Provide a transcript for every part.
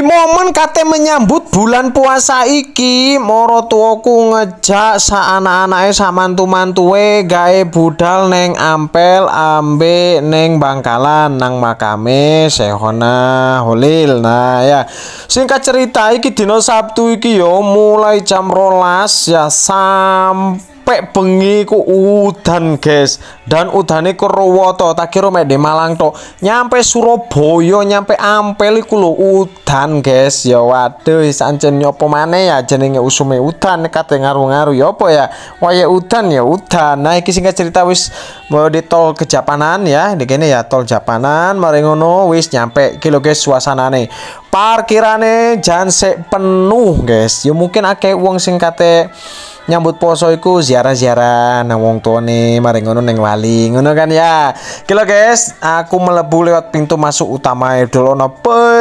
Di momen kate menyambut bulan puasa iki, moro tuaku ngejak sa anak anak sa mantu-mantue gae budal neng ampel ambe neng bangkalan nang makame Sehona Holil. Nah ya, singkat cerita iki dino Sabtu iki yo ya, mulai jam rolas ya sampai sampai bengi ku udan guys dan udane Purwoto tak kira mek Malang to. nyampe Surabaya nyampe Ampel iku lho udan guys ya waduh sancen nyopo maneh ya jenenge usume udan kate ngaru-ngaru ya apa ya waya udan ya udan nah iki singkat cerita wis mau di tol ke Japanan ya di kene ya tol Japanan mari ngono wis nyampe kilo guys suasanane parkirane jansek penuh guys ya mungkin akeh wong sing kate nyambut poso iku ziarah-ziarah nang wong tuane mari ngono ning wali ngono kan ya kilo guys aku melebu lewat pintu masuk utama idol ono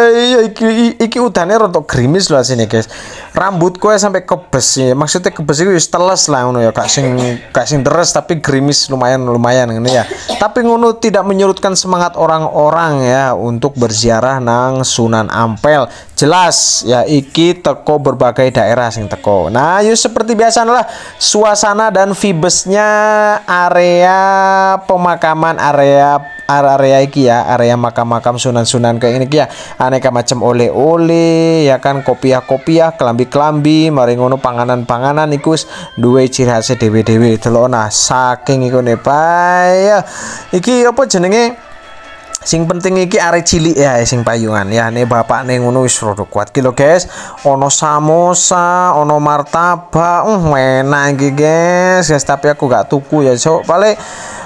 ya iki iki udane rontok gerimis lho sini guys rambut kue sampai kebes ya maksudnya kebes itu teles lah ngono ya gak sing gak sing deres tapi gerimis lumayan lumayan ngono ya tapi ngono tidak menyurutkan semangat orang-orang ya untuk berziarah nang Sunan Ampel jelas ya iki teko berbagai daerah sing teko nah yuk ya, seperti biasa lah suasana dan vibesnya area pemakaman area area area iki ya area makam-makam sunan-sunan kayak ini ya aneka macam oleh-oleh ya kan kopiah-kopiah kelambi-kelambi maringunu panganan-panganan ikus duwe ciri khas dewe-dewe telo gitu nah saking iku ya iki apa jenenge sing penting iki arecili cilik ya sing payungan ya nih bapak nih ngono wis kuat kilo guys ono samosa ono martabak uh enak iki guys guys tapi aku gak tuku ya so paling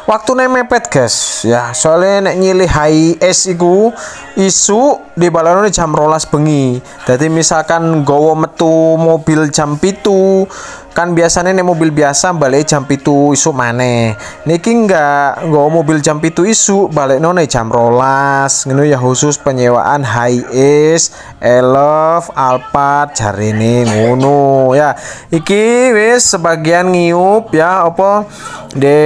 waktu mepet guys ya soalnya nek nyilih high es iku isu di balonone jam rolas bengi jadi misalkan gowo metu mobil jam pitu kan biasanya nih mobil biasa balik jam pitu isu mana niki enggak gowo mobil jam pitu isu balik none jam rolas ya khusus penyewaan high is elf alphard cari ini ngono ya iki wis sebagian ngiup ya opo, de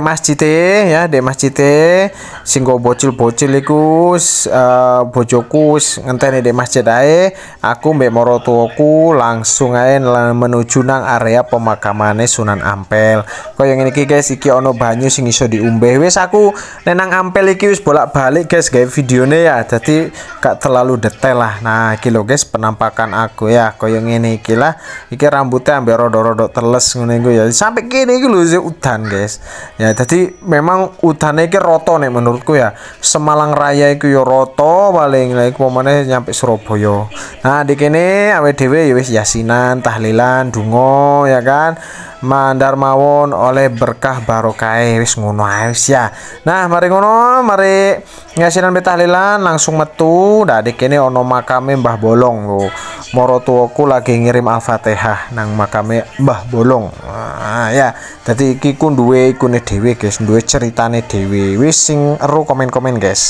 masjid e ya de masjid e. singgo bocil bocil ikus eh, Eh, bojoku ngenteni di masjid ae aku mbek marotuaku langsung ae menuju nang area pemakamane Sunan Ampel kaya ngene iki guys iki ono banyu sing iso diumbeh wis aku nenang Ampel iki wis bolak-balik guys gawe videone ya jadi gak terlalu detail lah nah iki lo guys penampakan aku ya kaya ngene iki lah iki rambutnya ambek rodo-rodo teles ngene ya sampai kini iki lho udan guys ya jadi memang udane iki roto nih menurutku ya Semalang Raya iku yo ya roto Wonosobo paling naik iku nyampe Surabaya. Nah, di kini AWDW dewi ya wis yasinan, tahlilan, dungo ya kan. Mandar mawon oleh berkah barokah e, wis ngono ae ya. Nah, mari ngono, mari yasinan tahlilan langsung metu. Nah, di kene ono makame Mbah Bolong lho. Moro tuaku lagi ngirim Al-Fatihah nang makame Mbah Bolong. Nah, ya. tadi iki ku duwe ikune dhewe, guys, duwe ceritane dhewe. Wis sing ero komen-komen, guys.